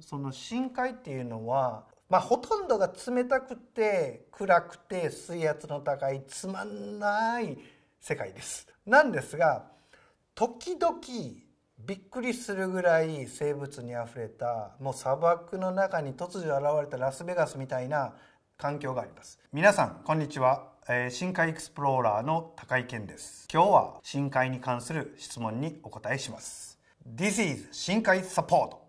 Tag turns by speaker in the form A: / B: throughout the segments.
A: その深海っていうのは、まあ、ほとんどが冷たくて暗くて水圧の高いつまんない世界です。なんですが時々びっくりするぐらい生物にあふれたもう砂漠の中に突如現れたラスベガスみたいな環境があります皆さんこんにちは、え深海エクスプローラーの高井健です今日は深海に関する質問にお答えします This is 深海サポート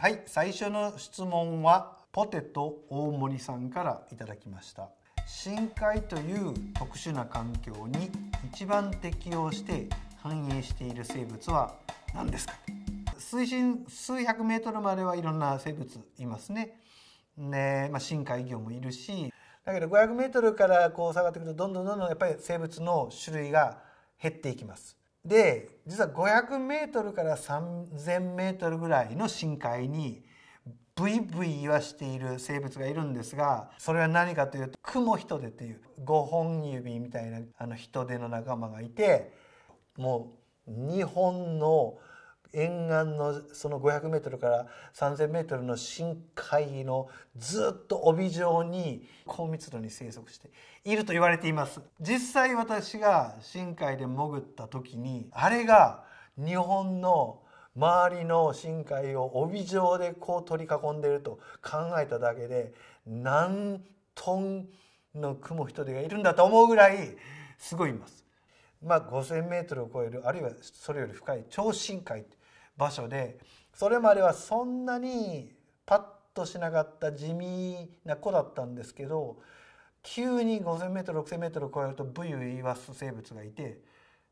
A: はい最初の質問はポテト大森さんからいただきました深海という特殊な環境に一番適応して繁栄している生物は何ですか水深数百メートルまではいろんな生物いますね。ねまあ、深海魚もいるしだけど500メートルからこう下がってくるとどんどんどんどんやっぱり生物の種類が減っていきます。で実は500メートルから3000メートルぐらいの深海にブイブイ言わしている生物がいるんですがそれは何かというとクモヒトデという5本指みたいなあのヒトデの仲間がいてもう日本の沿岸のその500メートルから3000メートルの深海のずっと帯状に高密度に生息していると言われています実際私が深海で潜った時にあれが日本の周りの深海を帯状でこう取り囲んでいると考えただけで何トンのクモ人手がいるんだと思うぐらいすごいいます。まあ、5,000メートルを超えるあるいはそれより深い超深海っ場所でそれまではそんなにパッとしなかった地味な子だったんですけど急に 5,000m6,000m 超えるとブユ言わす生物がいて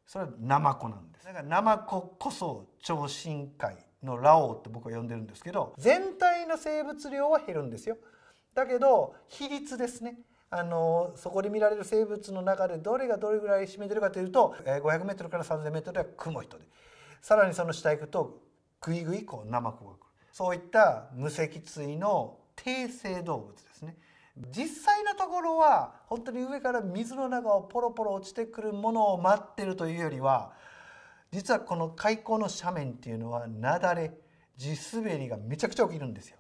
A: それはナマコなんですだからナマコこそ超深海のラオウって僕は呼んでるんですけど全体の生物量は減るんですよだけど比率ですねあのそこで見られる生物の中でどれがどれぐらい占めてるかというと 500m から 3000m ではクモヒトでさらにその下行くとぐいぐいこうナマコが来るそういった無脊椎の低生動物ですね実際のところは本当に上から水の中をポロポロ落ちてくるものを待ってるというよりは実はこの海溝の斜面っていうのは雪崩地滑りがめちゃくちゃ起きるんですよ。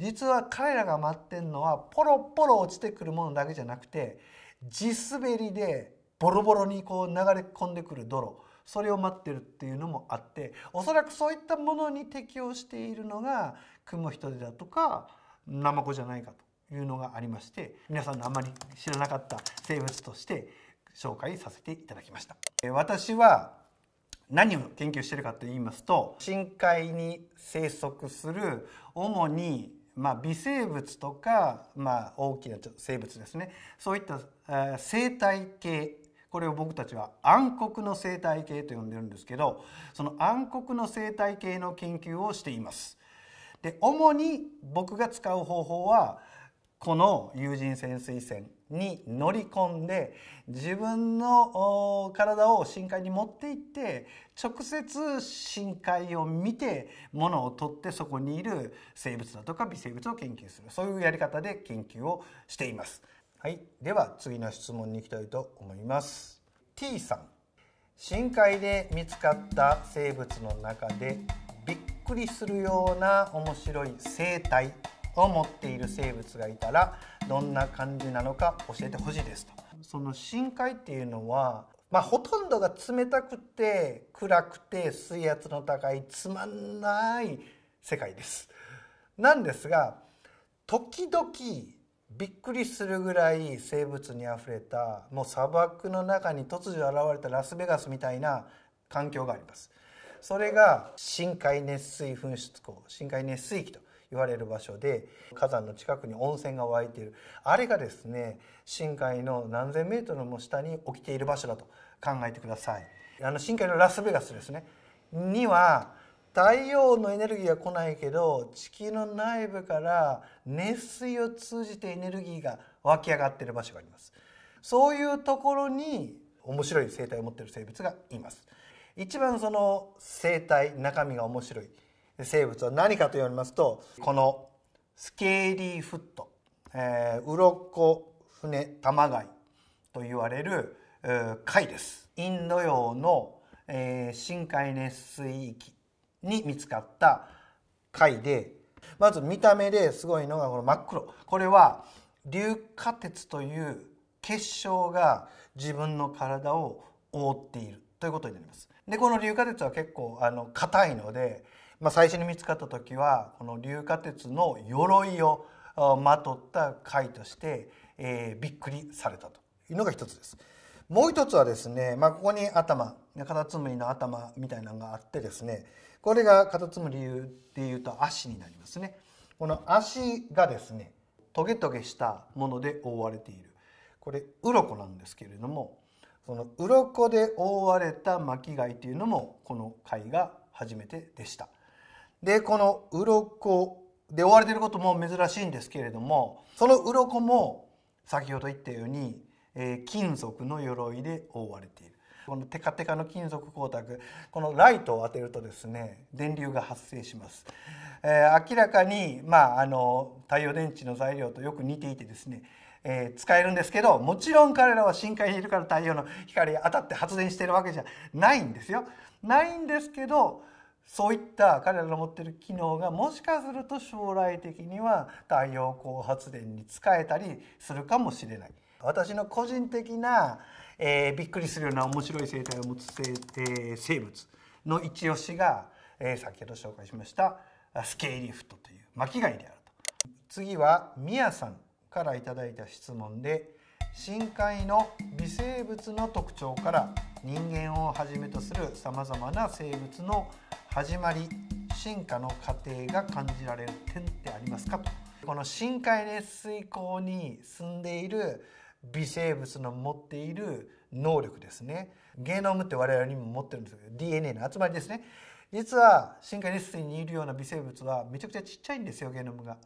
A: 実は彼らが待ってんのはポロポロ落ちてくるものだけじゃなくて地滑りでボロボロにこう流れ込んでくる泥それを待ってるっていうのもあっておそらくそういったものに適応しているのがヒ人デだとかナマコじゃないかというのがありまして皆さんのあまり知らなかった生物として紹介させていただきました。私は何を研究してるかと言いますと深海に生息する主にまあ、微生物とか、まあ、大きな生物ですねそういった生態系これを僕たちは暗黒の生態系と呼んでるんですけどその暗黒の生態系の研究をしています。で主に僕が使う方法はこの有人潜水船に乗り込んで自分の体を深海に持っていって直接深海を見て物を取ってそこにいる生物だとか微生物を研究するそういうやり方で研究をしています。はい、では次の質問に行きたいと思います。T さん、深海で見つかった生物の中でびっくりするような面白い生態を持っている生物がいたらどんな感じなのか教えてほしいですと。その深海っていうのはまあ、ほとんどが冷たくて暗くて水圧の高いつまんない世界です。なんですが時々びっくりするぐらい生物にあふれたもう砂漠の中に突如現れたラスベガスみたいな環境がありますそれが深海熱水噴出口深海熱水域と言われる場所で火山の近くに温泉が湧いているあれがですね深海の何千メートルも下に起きている場所だと考えてくださいあの深海のラスベガスですねには太陽のエネルギーは来ないけど地球の内部から熱水を通じてエネルギーが湧き上がってる場所がありますそういうところに面白い生態を持っている生物がいます一番その生態中身が面白い生物は何かと言いますとこのスケーリーフット、えー、鱗船玉貝と言われる、えー、貝ですインド洋の、えー、深海熱水域に見つかった貝でまず見た目ですごいのがこの真っ黒これは硫化鉄という結晶が自分の体を覆っているということになります。でこの硫化鉄は結構あの硬いので、まあ、最初に見つかった時はこの硫化鉄の鎧をまとった貝として、えー、びっくりされたというのが一つです。もう一つはですね、まあ、ここに頭カタツムリの頭みたいなのがあってですねこれがカタツム理由でいうと足になりますね。この足がですねトゲトゲしたもので覆われているこれ鱗なんですけれどもその鱗で覆われた巻貝というのもこの貝が初めてでした。でこの鱗で覆われていることも珍しいんですけれどもその鱗も先ほど言ったように、えー、金属の鎧で覆われている。このテカテカの金属光沢このライトを当てるとですね電流が発生します、えー、明らかに、まあ、あの太陽電池の材料とよく似ていてですねえー、使えるんですけどもちろん彼らは深海にいるから太陽の光当たって発電してるわけじゃないんですよ。ないんですけどそういった彼らの持ってる機能がもしかすると将来的には太陽光発電に使えたりするかもしれない。私の個人的な、えー、びっくりするような面白い生態を持つ生,、えー、生物の一押しが、えー、先ほど紹介しましたスケイリフトという巻貝であると次はミヤさんから頂いた質問で深海の微生物の特徴から人間をはじめとするさまざまな生物の始まり進化の過程が感じられる点ってありますかとこの深海熱水口に住んでいる微生物の持っている能力ですねゲノムって我々にも持ってるんですけど DNA の集まりですね実は深海熱水にいるような微生物はめちゃくちゃちっちゃいんですよゲノムが。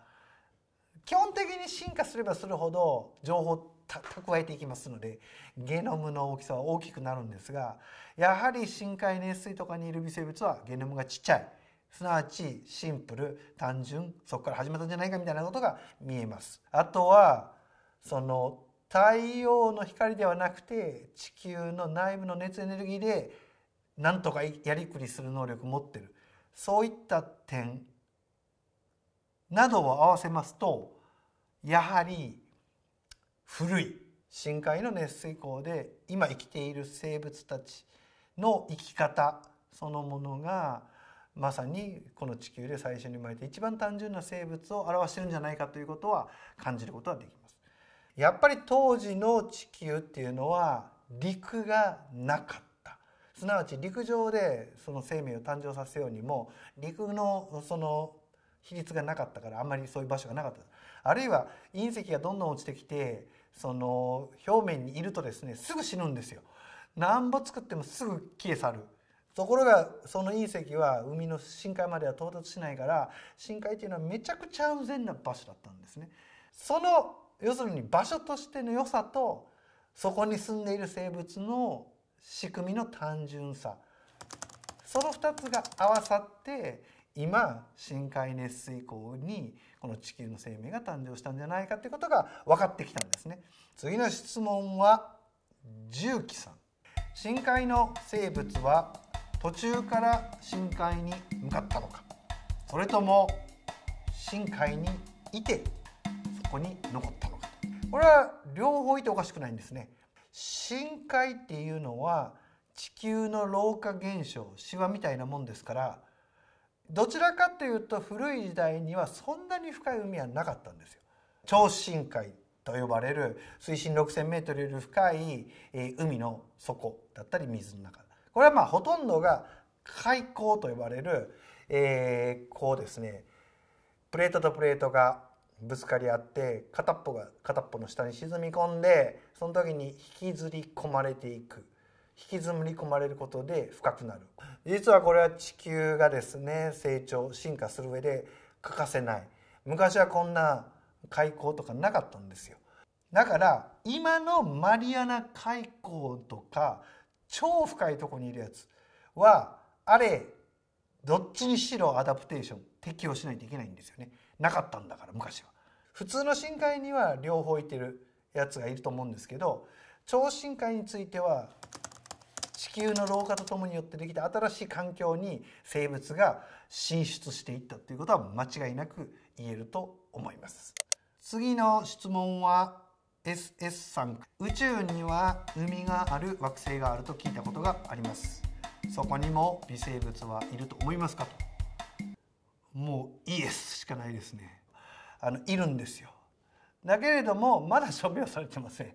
A: 基本的に進化すればするほど情報を蓄えていきますのでゲノムの大きさは大きくなるんですがやはり深海熱水とかにいる微生物はゲノムがちっちゃいすなわちシンプル単純そこから始まったんじゃないかみたいなことが見えます。あとはその太陽の光ではなくて地球の内部の熱エネルギーでなんとかやりくりする能力を持ってるそういった点などを合わせますとやはり古い深海の熱水口で今生きている生物たちの生き方そのものがまさにこの地球で最初に生まれて一番単純な生物を表してるんじゃないかということは感じることはできます。やっぱり当時の地球っていうのは陸がなかったすなわち陸上でその生命を誕生させようにも陸のその比率がなかったからあんまりそういう場所がなかったあるいは隕石がどんどん落ちてきてその表面にいるとですねすぐ死ぬんですよ。なんぼ作ってもすぐ消え去るところがその隕石は海の深海までは到達しないから深海というのはめちゃくちゃ安全な場所だったんですね。その要するに場所としての良さとそこに住んでいる生物の仕組みの単純さその2つが合わさって今深海熱水溝にこの地球の生命が誕生したんじゃないかということが分かってきたんですね。次の質問は重機さん深海の生物は途中から深海に向かったのかそれとも深海にいてここに残ったのかとこれは両方いておかしくないんですね深海っていうのは地球の老化現象シワみたいなもんですからどちらかというと古い時代にはそんなに深い海はなかったんですよ超深海と呼ばれる水深6 0 0 0メートルより深いえ海の底だったり水の中これはまあほとんどが海溝と呼ばれる、えー、こうですねプレートとプレートがぶつかり合って片っぽが片っぽの下に沈み込んでその時に引きずり込まれていく引きずり込まれることで深くなる実はこれは地球がですね成長進化する上で欠かせない昔はこんな開口とかなかったんですよだから今のマリアナ海溝とか超深いとこにいるやつはあれどっちにしろアダプテーション適応しないといけないんですよねなかったんだから昔は普通の深海には両方いてるやつがいると思うんですけど超深海については地球の老化とともによってできた新しい環境に生物が進出していったということは間違いなく言えると思います次の質問は SS さん宇宙には海がある惑星があると聞いたことがありますそこにも微生物はいると思いますかともうイエスしかないですねあのいるんですよだけれどもまだ証明されてません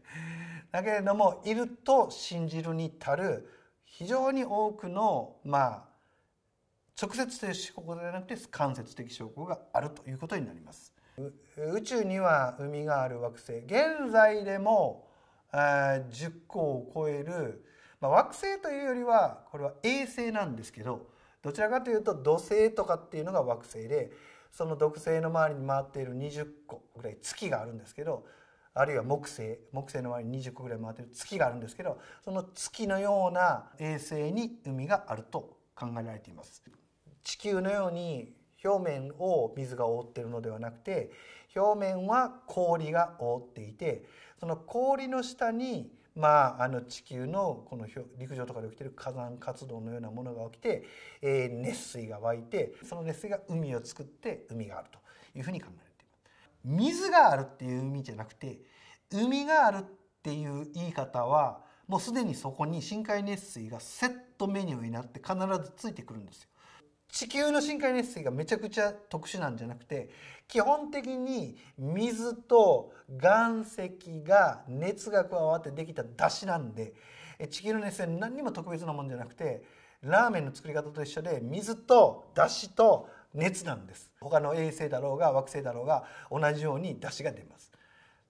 A: だけれどもいると信じるに足る非常に多くのまあ直接的証拠ではなくて間接的証拠があるということになります宇宙には海がある惑星現在でも10個を超える、まあ、惑星というよりはこれは衛星なんですけどどちらかというと土星とかっていうのが惑星でその毒星の周りに回っている20個ぐらい月があるんですけどあるいは木星木星の周りに20個ぐらい回ってる月があるんですけどその月のような衛星に海があると考えられています。地球のように表面を水が覆ってるのではなくて表面は氷が覆っていてその氷の下にまあ、あの地球のこの陸上とかで起きてる火山活動のようなものが起きて、えー、熱水が湧いてその熱水が海を作って海があるというふうに考えられています。水があるっていう海じゃなくて海があるっていう言い方はもうすでにそこに深海熱水がセットメニューになって必ずついてくるんですよ。地球の深海熱水がめちゃくちゃ特殊なんじゃなくて基本的に水と岩石が熱が加わってできた出汁なんで地球の熱水は何にも特別なもんじゃなくてラーメンの作り方と一緒で水と出汁と熱なんです他の衛星だろうが惑星だろうが同じように出汁が出ます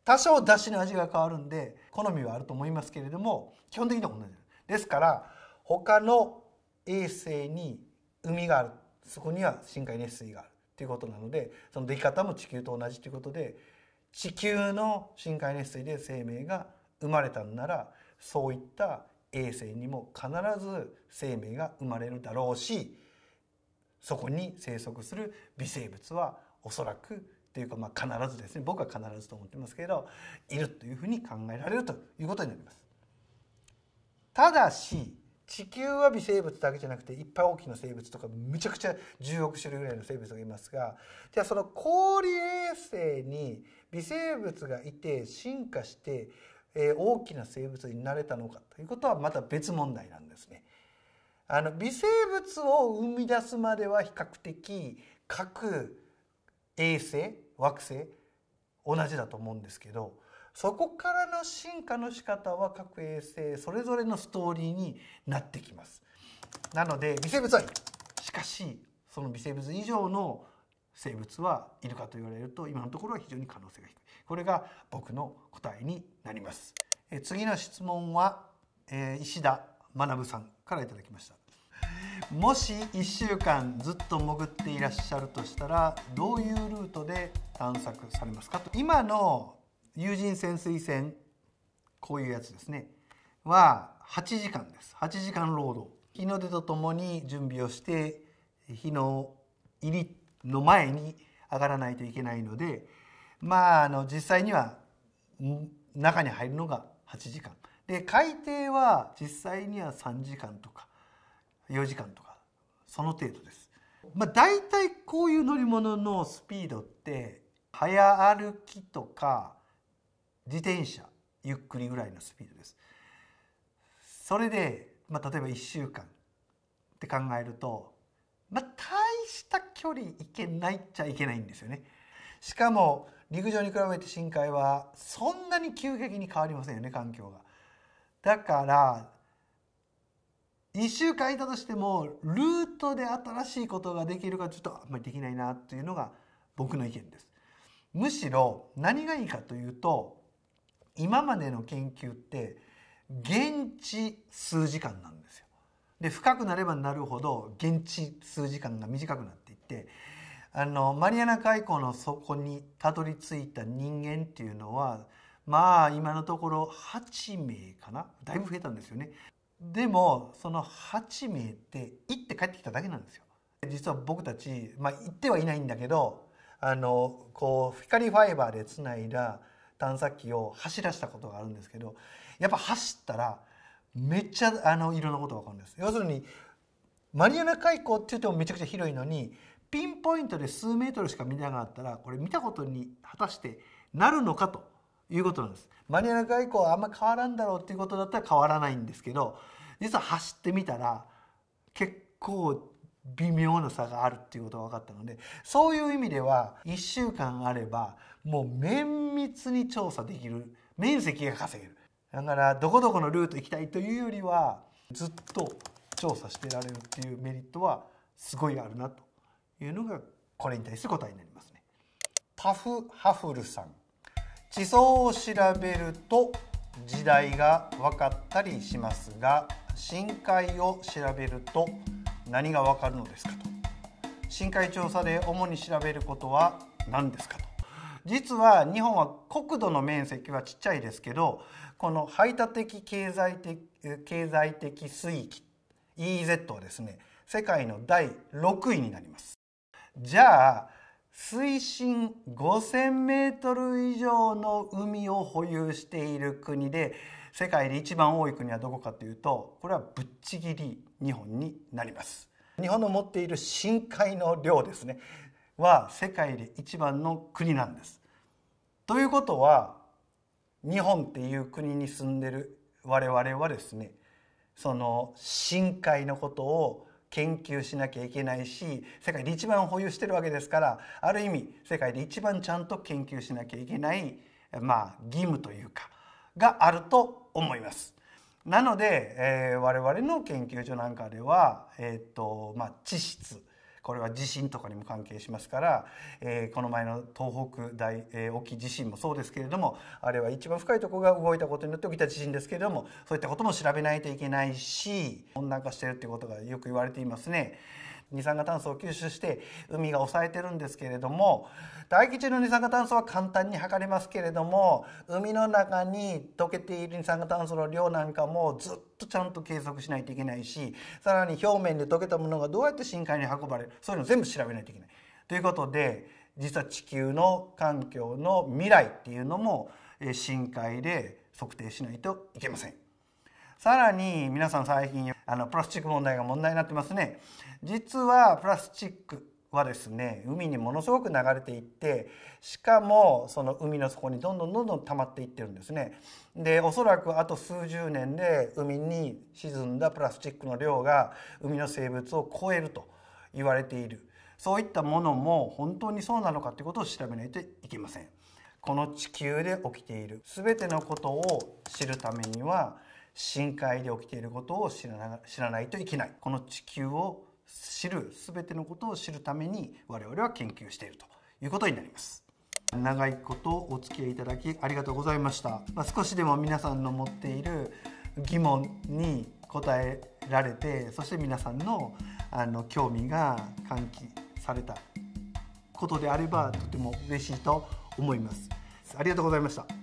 A: 多少出汁の味が変わるんで好みはあると思いますけれども基本的には同じですから他の衛星に海があるそこには深海熱水があるということなのでその出来方も地球と同じということで地球の深海熱水で生命が生まれたんならそういった衛星にも必ず生命が生まれるだろうしそこに生息する微生物はおそらくというかまあ必ずですね僕は必ずと思ってますけどいるというふうに考えられるということになります。ただし地球は微生物だけじゃなくていっぱい大きな生物とかむちゃくちゃ10億種類ぐらいの生物がいますがじゃあその氷衛星に微生物がいて進化して、えー、大きな生物になれたのかということはまた別問題なんですね。あの微生物を生み出すまでは比較的各衛星惑星同じだと思うんですけどそこからの進化の仕方は各衛星それぞれのストーリーになってきますなので微生物はいしかしその微生物以上の生物はいるかと言われると今のところは非常に可能性が低いこれが僕の答えになりますえ次の質問は、えー、石田学さんから頂きましたもし1週間ずっと潜っていらっしゃるとしたらどういうルートで探索されますかと今の有人潜水船こういうやつですねは8時間です8時間労働日の出とともに準備をして日の入りの前に上がらないといけないのでまああの実際には中に入るのが8時間で海底は実際には3時間とか4時間とかその程度です。まあ、大体こういう乗り物のスピードって早歩きとか自転車ゆっくりぐらいのスピードです。それで、まあ、例えば1週間って考えると、まあ、大した距離いけないっちゃいけないんですよね。しかも陸上に比べて深海はそんなに急激に変わりませんよね環境が。だから1週間いたとしてもルートで新しいことができるかちょっとあんまりできないなというのが僕の意見です。むしろ何がいいかというと今までの研究って現地数時間なんですよ。で深くなればなるほど現地数時間が短くなっていってあのマリアナ海溝の底にたどり着いた人間っていうのはまあ今のところ8名かなだいぶ増えたんですよね。でもその8名って行って帰ってきただけなんですよ。実は僕たち、まあ、行ってはいないんだけどあのこう光ファイバーでつないだ探査機を走らせたことがあるんですけどやっぱ走ったらめっちゃあのいろんなこと分かるんです。要するにマリアナ海溝って言ってもめちゃくちゃ広いのにピンポイントで数メートルしか見なかったらこれ見たことに果たしてなるのかということなんです。マリアナ海溝はあんま変わらんだろうっていうことだったら変わらないんですけど実は走ってみたら結構微妙な差があるっていうことが分かったのでそういう意味では一週間あればもう綿密に調査できる面積が稼げるだからどこどこのルート行きたいというよりはずっと調査してられるっていうメリットはすごいあるなというのがこれに対する答えになりますね。パフハフルさん地層を調べると時代が分かったりしますが深海を調べると何がわかるのですかと深海調査で主に調べることは何ですかと実は日本は国土の面積はちっちゃいですけどこの排他的経済的経済的水域 e z はですね世界の第6位になりますじゃあ水深5,000メートル以上の海を保有している国で世界で一番多い国はどこかというとこれはぶっちぎり日本になります日本の持っている深海の量ですねは世界で一番の国なんですということは日本っていう国に住んでる我々はですねその深海のことを研究しなきゃいけないし世界で一番保有してるわけですからある意味世界で一番ちゃんと研究しなきゃいけない、まあ、義務というかがあると思います。なので、えー、我々の研究所なんかでは、えー、っとまあ、地質これは地震とかにも関係しますから、えー、この前の東北大、えー、沖地震もそうですけれどもあれは一番深いところが動いたことによって起きた地震ですけれどもそういったことも調べないといけないし温暖化してるってことがよく言われていますね。二酸化炭素を吸収して海が抑えてるんですけれども大気中の二酸化炭素は簡単に測れますけれども海の中に溶けている二酸化炭素の量なんかもずっとちゃんと計測しないといけないしさらに表面で溶けたものがどうやって深海に運ばれるそういうの全部調べないといけない。ということで実は地球の環境の未来っていうのも深海で測定しないといけません。さらに皆さん最近あのプラスチック問題が問題になってますね。実はプラスチックはですね海にものすごく流れていってしかもその海の底にどんどんどんどん溜まっていってるんですね。でおそらくあと数十年で海に沈んだプラスチックの量が海の生物を超えると言われているそういったものも本当にそうなのかということを調べないといけません。この地球で起きている全てのことを知るためには深海で起きていることを知らな知らないといけないこの地球を知る全てのことを知るために我々は研究しているということになります長いことお付き合いいただきありがとうございました、まあ、少しでも皆さんの持っている疑問に答えられてそして皆さんのあの興味が喚起されたことであればとても嬉しいと思いますありがとうございました